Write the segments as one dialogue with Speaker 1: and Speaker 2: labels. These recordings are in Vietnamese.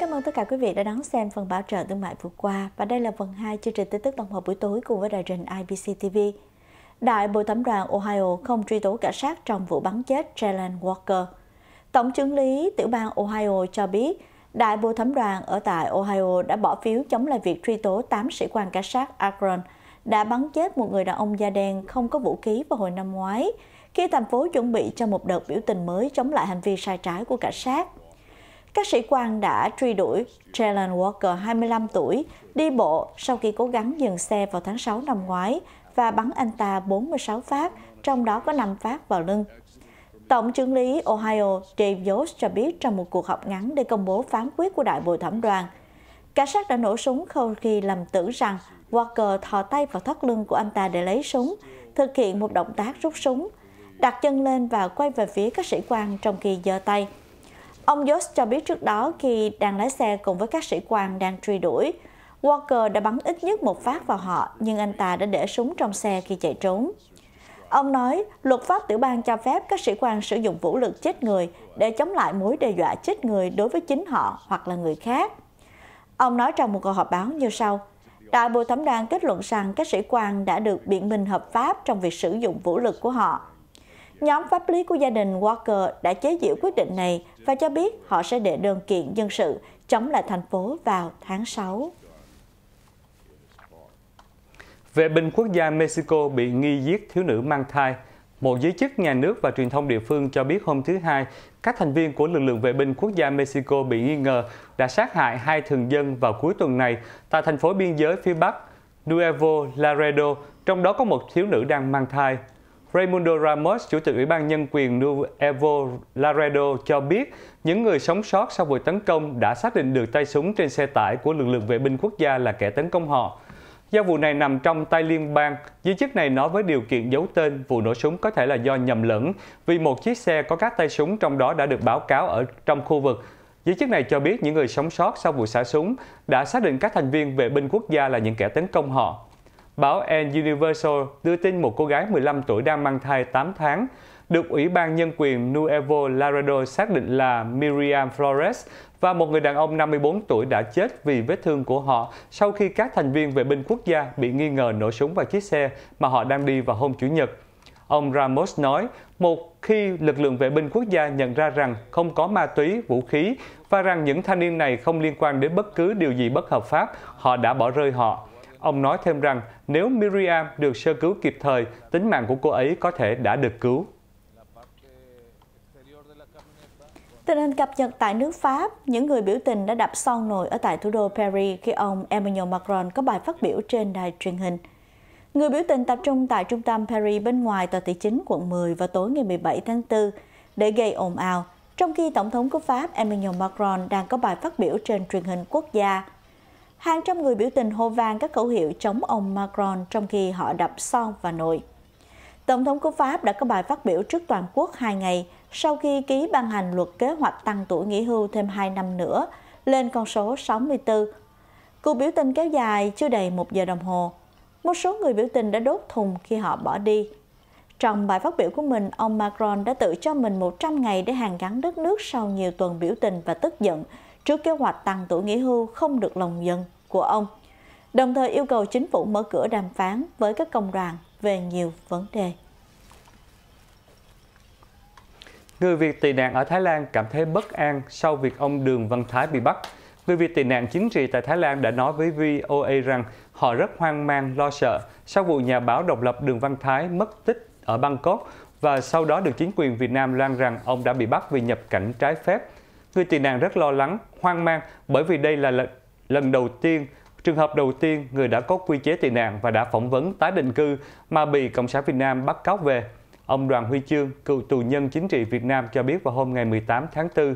Speaker 1: cảm ơn tất cả quý vị đã đón xem phần bảo trợ thương mại vừa qua và đây là phần 2 chương trình tin tức tổng hợp buổi tối cùng với đài trình IBC TV. Đại bộ thẩm đoàn Ohio không truy tố cảnh sát trong vụ bắn chết Jalen Walker. Tổng trưởng lý tiểu bang Ohio cho biết, đại bộ thẩm đoàn ở tại Ohio đã bỏ phiếu chống lại việc truy tố 8 sĩ quan cảnh sát Akron đã bắn chết một người đàn ông da đen không có vũ khí vào hồi năm ngoái, khi thành phố chuẩn bị cho một đợt biểu tình mới chống lại hành vi sai trái của cảnh sát. Các sĩ quan đã truy đuổi Jalen Walker, 25 tuổi, đi bộ sau khi cố gắng dừng xe vào tháng 6 năm ngoái và bắn anh ta 46 phát, trong đó có 5 phát vào lưng. Tổng trưởng lý Ohio Dave Yost cho biết trong một cuộc họp ngắn để công bố phán quyết của đại bồi thẩm đoàn. Cảnh sát đã nổ súng sau khi lầm tưởng rằng Walker thò tay vào thắt lưng của anh ta để lấy súng, thực hiện một động tác rút súng, đặt chân lên và quay về phía các sĩ quan trong khi giơ tay. Ông Yost cho biết trước đó khi đang lái xe cùng với các sĩ quan đang truy đuổi, Walker đã bắn ít nhất một phát vào họ, nhưng anh ta đã để súng trong xe khi chạy trốn. Ông nói luật pháp tiểu bang cho phép các sĩ quan sử dụng vũ lực chết người để chống lại mối đe dọa chết người đối với chính họ hoặc là người khác. Ông nói trong một cuộc họp báo như sau. Đại bồi thẩm đoàn kết luận rằng các sĩ quan đã được biện minh hợp pháp trong việc sử dụng vũ lực của họ Nhóm pháp lý của gia đình Walker đã chế giễu quyết định này và cho biết họ sẽ đệ đơn kiện dân sự chống lại thành phố vào tháng 6.
Speaker 2: Vệ binh quốc gia Mexico bị nghi giết thiếu nữ mang thai. Một giới chức nhà nước và truyền thông địa phương cho biết hôm thứ Hai, các thành viên của lực lượng vệ binh quốc gia Mexico bị nghi ngờ đã sát hại hai thường dân vào cuối tuần này tại thành phố biên giới phía Bắc Nuevo Laredo, trong đó có một thiếu nữ đang mang thai. Raymundo Ramos, Chủ tịch Ủy ban Nhân quyền Nuevo Laredo cho biết những người sống sót sau vụ tấn công đã xác định được tay súng trên xe tải của lực lượng vệ binh quốc gia là kẻ tấn công họ. Do vụ này nằm trong tay liên bang, giới chức này nói với điều kiện giấu tên vụ nổ súng có thể là do nhầm lẫn vì một chiếc xe có các tay súng trong đó đã được báo cáo ở trong khu vực. Giới chức này cho biết những người sống sót sau vụ xả súng đã xác định các thành viên vệ binh quốc gia là những kẻ tấn công họ báo N Universal đưa tin một cô gái 15 tuổi đang mang thai 8 tháng được Ủy ban Nhân quyền Nuevo Laredo xác định là Miriam Flores và một người đàn ông 54 tuổi đã chết vì vết thương của họ sau khi các thành viên vệ binh quốc gia bị nghi ngờ nổ súng vào chiếc xe mà họ đang đi vào hôm Chủ nhật. Ông Ramos nói, một khi lực lượng vệ binh quốc gia nhận ra rằng không có ma túy, vũ khí và rằng những thanh niên này không liên quan đến bất cứ điều gì bất hợp pháp, họ đã bỏ rơi họ. Ông nói thêm rằng nếu Miriam được sơ cứu kịp thời, tính mạng của cô ấy có thể đã được cứu.
Speaker 1: Tình hình cập nhật tại nước Pháp, những người biểu tình đã đập son nồi ở tại thủ đô Paris khi ông Emmanuel Macron có bài phát biểu trên đài truyền hình. Người biểu tình tập trung tại trung tâm Paris bên ngoài tòa thị chính quận 10 vào tối ngày 17 tháng 4 để gây ồn ào, trong khi Tổng thống của Pháp Emmanuel Macron đang có bài phát biểu trên truyền hình quốc gia hàng trăm người biểu tình hô vang các khẩu hiệu chống ông Macron trong khi họ đập son và nồi. Tổng thống của Pháp đã có bài phát biểu trước toàn quốc 2 ngày sau khi ký ban hành luật kế hoạch tăng tuổi nghỉ hưu thêm 2 năm nữa lên con số 64. Cuộc biểu tình kéo dài chưa đầy một giờ đồng hồ. Một số người biểu tình đã đốt thùng khi họ bỏ đi. Trong bài phát biểu của mình, ông Macron đã tự cho mình 100 ngày để hàn gắn đất nước sau nhiều tuần biểu tình và tức giận trước kế hoạch tăng tuổi nghỉ hưu không được lòng dân của ông, đồng thời yêu cầu chính phủ mở cửa đàm phán với các công đoàn về nhiều vấn đề.
Speaker 2: Người Việt tị nạn ở Thái Lan cảm thấy bất an sau việc ông Đường Văn Thái bị bắt. Người Việt tị nạn chính trị tại Thái Lan đã nói với VOA rằng họ rất hoang mang, lo sợ sau vụ nhà báo độc lập Đường Văn Thái mất tích ở Bangkok và sau đó được chính quyền Việt Nam loan rằng ông đã bị bắt vì nhập cảnh trái phép Người tị nạn rất lo lắng, hoang mang bởi vì đây là lần, lần đầu tiên, trường hợp đầu tiên người đã có quy chế tị nạn và đã phỏng vấn tái định cư mà bị Cộng sản Việt Nam bắt cóc về. Ông Đoàn Huy Chương, cựu tù nhân chính trị Việt Nam cho biết vào hôm ngày 18 tháng 4.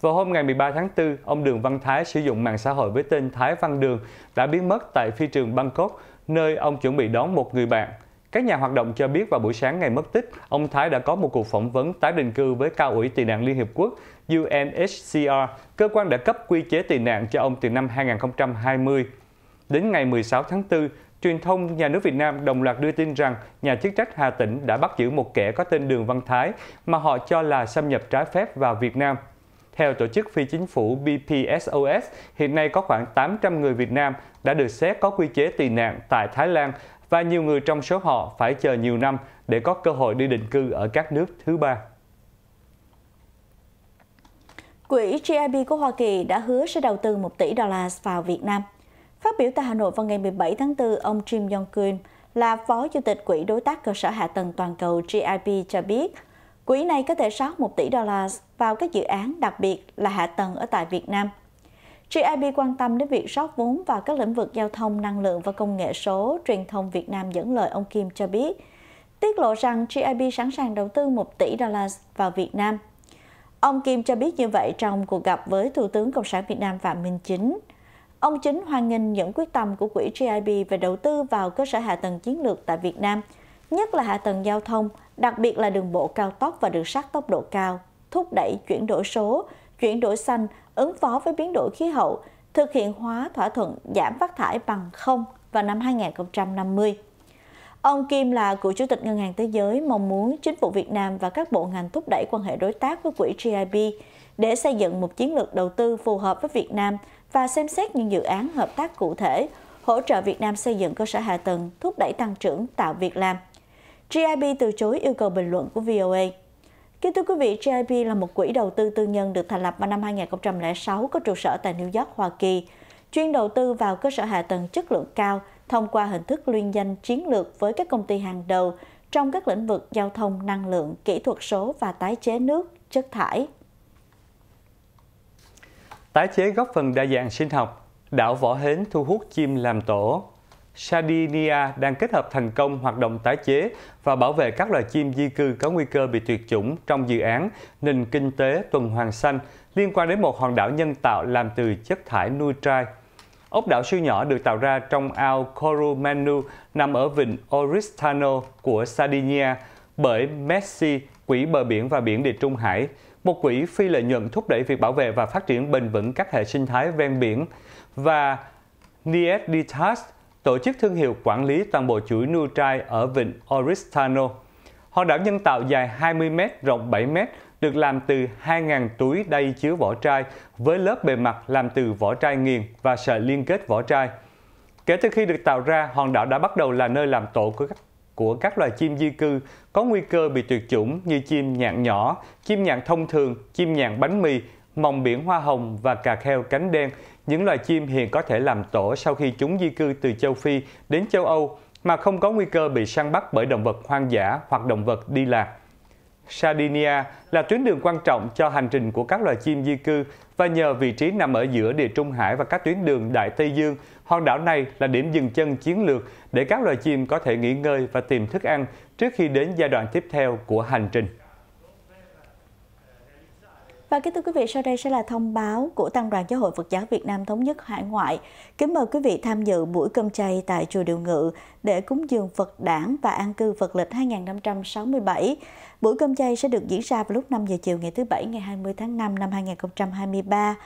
Speaker 2: Vào hôm ngày 13 tháng 4, ông Đường Văn Thái sử dụng mạng xã hội với tên Thái Văn Đường đã biến mất tại phi trường Bangkok, nơi ông chuẩn bị đón một người bạn – các nhà hoạt động cho biết vào buổi sáng ngày mất tích, ông Thái đã có một cuộc phỏng vấn tái định cư với cao ủy tị nạn Liên Hiệp Quốc UNHCR, cơ quan đã cấp quy chế tị nạn cho ông từ năm 2020. Đến ngày 16 tháng 4, truyền thông nhà nước Việt Nam đồng loạt đưa tin rằng nhà chức trách Hà Tĩnh đã bắt giữ một kẻ có tên Đường Văn Thái mà họ cho là xâm nhập trái phép vào Việt Nam. Theo tổ chức phi chính phủ BPSOS, hiện nay có khoảng 800 người Việt Nam đã được xét có quy chế tị nạn tại Thái Lan và nhiều người trong số họ phải chờ nhiều năm để có cơ hội đi định cư ở các nước thứ ba.
Speaker 1: Quỹ GIP của Hoa Kỳ đã hứa sẽ đầu tư 1 tỷ đô la vào Việt Nam. Phát biểu tại Hà Nội vào ngày 17 tháng 4, ông Jim Yong Kim, là Phó Chủ tịch Quỹ Đối tác Cơ sở Hạ tầng Toàn cầu GIP cho biết, quỹ này có thể rót 1 tỷ đô la vào các dự án đặc biệt là hạ tầng ở tại Việt Nam – GIP quan tâm đến việc rót vốn vào các lĩnh vực giao thông, năng lượng và công nghệ số, truyền thông Việt Nam dẫn lời ông Kim cho biết, tiết lộ rằng GIP sẵn sàng đầu tư 1 tỷ đô la vào Việt Nam. Ông Kim cho biết như vậy trong cuộc gặp với Thủ tướng Cộng sản Việt Nam Phạm Minh Chính. Ông Chính hoan nghênh những quyết tâm của quỹ GIP về đầu tư vào cơ sở hạ tầng chiến lược tại Việt Nam, nhất là hạ tầng giao thông, đặc biệt là đường bộ cao tốc và đường sắt tốc độ cao, thúc đẩy chuyển đổi số, chuyển đổi xanh ứng phó với biến đổi khí hậu, thực hiện hóa thỏa thuận giảm phát thải bằng không vào năm 2050. Ông Kim là cựu chủ tịch Ngân hàng Thế giới mong muốn chính phủ Việt Nam và các bộ ngành thúc đẩy quan hệ đối tác với quỹ GIP để xây dựng một chiến lược đầu tư phù hợp với Việt Nam và xem xét những dự án hợp tác cụ thể, hỗ trợ Việt Nam xây dựng cơ sở hạ tầng, thúc đẩy tăng trưởng, tạo việc làm. GIP từ chối yêu cầu bình luận của VOA. Kính thưa quý vị, GIP là một quỹ đầu tư tư nhân được thành lập vào năm 2006 có trụ sở tại New York, Hoa Kỳ, chuyên đầu tư vào cơ sở hạ tầng chất lượng cao thông qua hình thức liên danh chiến lược với các công ty hàng đầu trong các lĩnh vực giao thông, năng lượng, kỹ thuật số và tái chế nước, chất thải.
Speaker 2: Tái chế góp phần đa dạng sinh học, đảo Võ Hến thu hút chim làm tổ, Sardinia đang kết hợp thành công hoạt động tái chế và bảo vệ các loài chim di cư có nguy cơ bị tuyệt chủng trong dự án nền kinh tế tuần hoàn xanh liên quan đến một hòn đảo nhân tạo làm từ chất thải nuôi trai. Ốc đảo siêu nhỏ được tạo ra trong ao Corumenu nằm ở vịnh Oristano của Sardinia bởi Messi, Quỹ bờ biển và biển Địa Trung Hải, một quỹ phi lợi nhuận thúc đẩy việc bảo vệ và phát triển bền vững các hệ sinh thái ven biển, và Nieditas, tổ chức thương hiệu quản lý toàn bộ chuỗi trai ở vịnh Oristano. Hòn đảo nhân tạo dài 20 m, rộng 7 m, được làm từ 2.000 túi đầy chứa vỏ trai với lớp bề mặt làm từ vỏ trai nghiền và sợi liên kết vỏ trai. Kể từ khi được tạo ra, hòn đảo đã bắt đầu là nơi làm tổ của các của các loài chim di cư có nguy cơ bị tuyệt chủng như chim nhạn nhỏ, chim nhạn thông thường, chim nhạn bánh mì, mòng biển hoa hồng và cà kheo cánh đen những loài chim hiện có thể làm tổ sau khi chúng di cư từ châu Phi đến châu Âu mà không có nguy cơ bị săn bắt bởi động vật hoang dã hoặc động vật đi lạc. Sardinia là tuyến đường quan trọng cho hành trình của các loài chim di cư và nhờ vị trí nằm ở giữa địa Trung Hải và các tuyến đường Đại Tây Dương, hòn đảo này là điểm dừng chân chiến lược để các loài chim có thể nghỉ ngơi và tìm thức ăn trước khi đến giai đoạn tiếp theo của hành trình.
Speaker 1: Và kính thưa quý vị, sau đây sẽ là thông báo của Tăng đoàn Giáo hội Phật giáo Việt Nam Thống nhất Hải ngoại. Kính mời quý vị tham dự buổi cơm chay tại Chùa Điều Ngự để cúng dường Phật đản và an cư Phật lịch 2567. Buổi cơm chay sẽ được diễn ra vào lúc 5 giờ chiều ngày thứ Bảy ngày 20 tháng 5 năm 2023.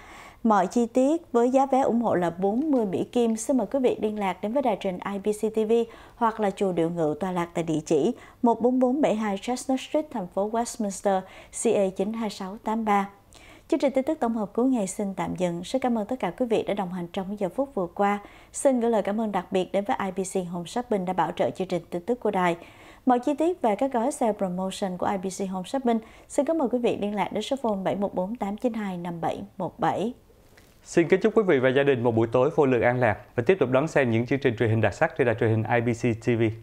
Speaker 1: Mọi chi tiết với giá vé ủng hộ là 40 Mỹ Kim. Xin mời quý vị liên lạc đến với đài trình IBC TV hoặc là chùa Điệu Ngự tòa lạc tại địa chỉ 14472 Chestnut Street, thành phố Westminster, CA 92683. Chương trình tin tức tổng hợp của ngày xin tạm dừng. xin cảm ơn tất cả quý vị đã đồng hành trong giờ phút vừa qua. Xin gửi lời cảm ơn đặc biệt đến với IBC Home Shopping đã bảo trợ chương trình tin tức của đài. Mọi chi tiết về các gói sale promotion của IBC Home Shopping, xin cảm mời quý vị liên lạc đến số phone 7148925717.
Speaker 2: Xin kính chúc quý vị và gia đình một buổi tối vô lượng an lạc và tiếp tục đón xem những chương trình truyền hình đặc sắc trên đài truyền hình IBC TV.